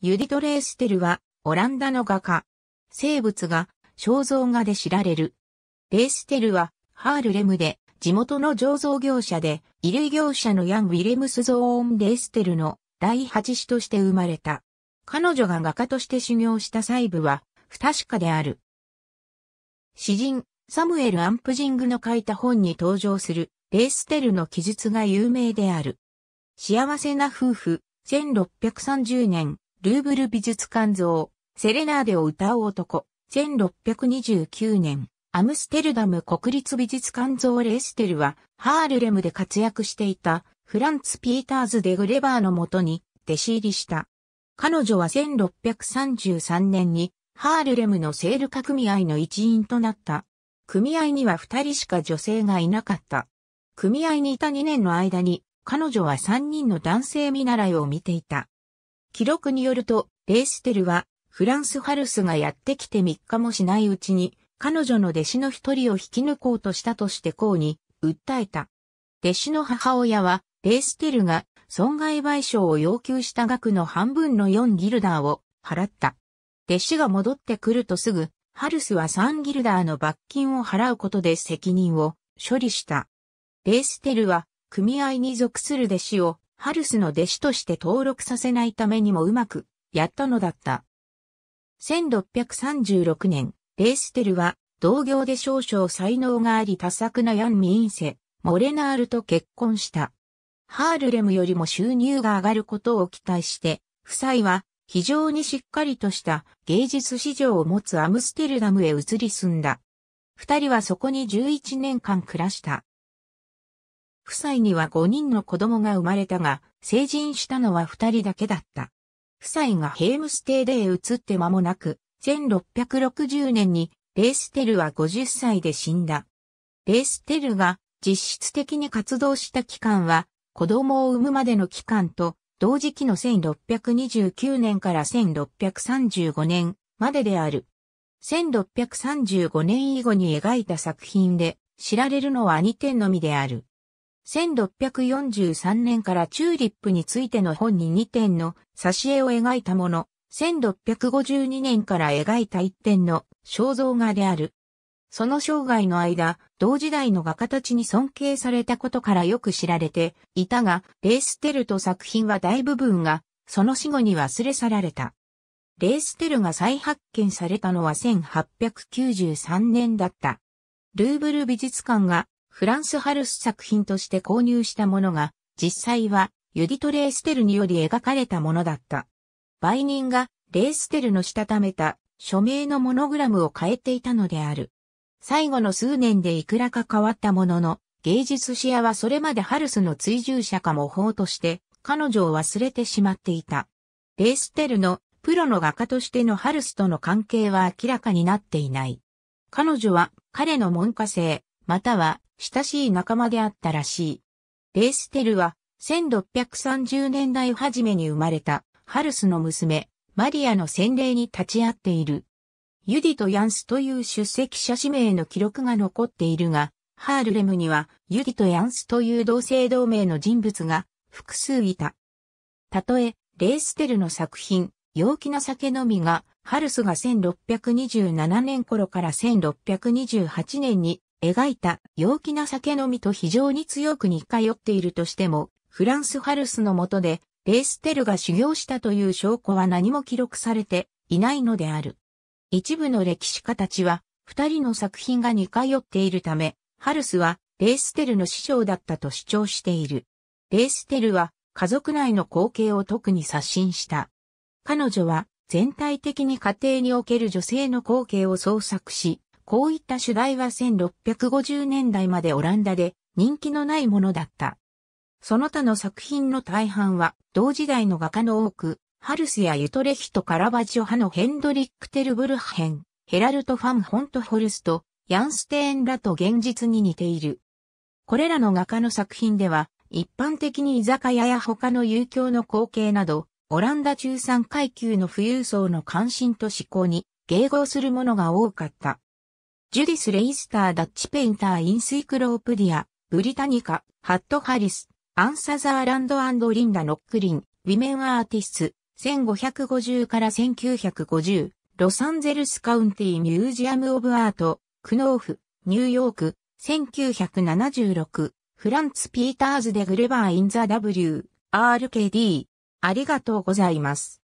ユディト・レーステルは、オランダの画家。生物が、肖像画で知られる。レーステルは、ハールレムで、地元の醸造業者で、衣類業者のヤン・ウィレムス・ゾーン・レーステルの第八子として生まれた。彼女が画家として修行した細部は、不確かである。詩人、サムエル・アンプジングの書いた本に登場する、レーステルの記述が有名である。幸せな夫婦、1630年、ルーブル美術館像、セレナーデを歌う男、1629年、アムステルダム国立美術館像レステルは、ハールレムで活躍していた、フランツ・ピーターズ・デグレバーのもとに、弟子入りした。彼女は1633年に、ハールレムのセール化組合の一員となった。組合には二人しか女性がいなかった。組合にいた2年の間に、彼女は3人の男性見習いを見ていた。記録によると、レーステルは、フランスハルスがやってきて3日もしないうちに、彼女の弟子の一人を引き抜こうとしたとしてこうに、訴えた。弟子の母親は、レーステルが損害賠償を要求した額の半分の4ギルダーを払った。弟子が戻ってくるとすぐ、ハルスは3ギルダーの罰金を払うことで責任を処理した。レーステルは組合に属する弟子をハルスの弟子として登録させないためにもうまくやったのだった。1636年、レーステルは同業で少々才能があり多作なヤン・ミインセ、モレナールと結婚した。ハールレムよりも収入が上がることを期待して、夫妻は非常にしっかりとした芸術市場を持つアムステルダムへ移り住んだ。二人はそこに11年間暮らした。夫妻には5人の子供が生まれたが、成人したのは2人だけだった。夫妻がヘームステイで移って間もなく、1660年にレーステルは50歳で死んだ。レーステルが実質的に活動した期間は、子供を産むまでの期間と、同時期の1629年から1635年までである。1635年以後に描いた作品で知られるのは2点のみである。1643年からチューリップについての本に2点の挿絵を描いたもの、1652年から描いた1点の肖像画である。その生涯の間、同時代の画家たちに尊敬されたことからよく知られていたが、レーステルと作品は大部分が、その死後に忘れ去られた。レーステルが再発見されたのは1893年だった。ルーブル美術館がフランス・ハルス作品として購入したものが、実際はユディト・レーステルにより描かれたものだった。売人がレーステルのしたためた署名のモノグラムを変えていたのである。最後の数年でいくらか変わったものの、芸術シアはそれまでハルスの追従者か模倣として、彼女を忘れてしまっていた。レーステルのプロの画家としてのハルスとの関係は明らかになっていない。彼女は彼の門下生、または親しい仲間であったらしい。レーステルは1630年代初めに生まれたハルスの娘、マリアの洗礼に立ち会っている。ユディとヤンスという出席者指名の記録が残っているが、ハールレムにはユディとヤンスという同姓同名の人物が複数いた。たとえ、レーステルの作品、陽気な酒飲みが、ハルスが1627年頃から1628年に描いた陽気な酒飲みと非常に強く似通っているとしても、フランスハルスの下でレーステルが修行したという証拠は何も記録されていないのである。一部の歴史家たちは、二人の作品が似通っているため、ハルスはレーステルの師匠だったと主張している。レーステルは家族内の光景を特に刷新した。彼女は全体的に家庭における女性の光景を創作し、こういった主題は1650年代までオランダで人気のないものだった。その他の作品の大半は同時代の画家の多く、ハルスやユトレヒト・カラバジョ派のヘンドリック・テルブルヘン、ヘラルト・ファン・ホント・ホルスト、ヤンステーンらと現実に似ている。これらの画家の作品では、一般的に居酒屋や他の遊興の光景など、オランダ中産階級の富裕層の関心と思考に迎合するものが多かった。ジュディス・レイスター・ダッチ・ペインター・インスイクロープディア、ブリタニカ、ハット・ハリス、アンサザーランドリンダ・ノックリン、ウィメン・アーティスト、1550から1950、ロサンゼルス・カウンティ・ミュージアム・オブ・アート、クノーフ、ニューヨーク、1976、フランツ・ピーターズ・デ・グルバー・イン・ザ・ W、RKD。ありがとうございます。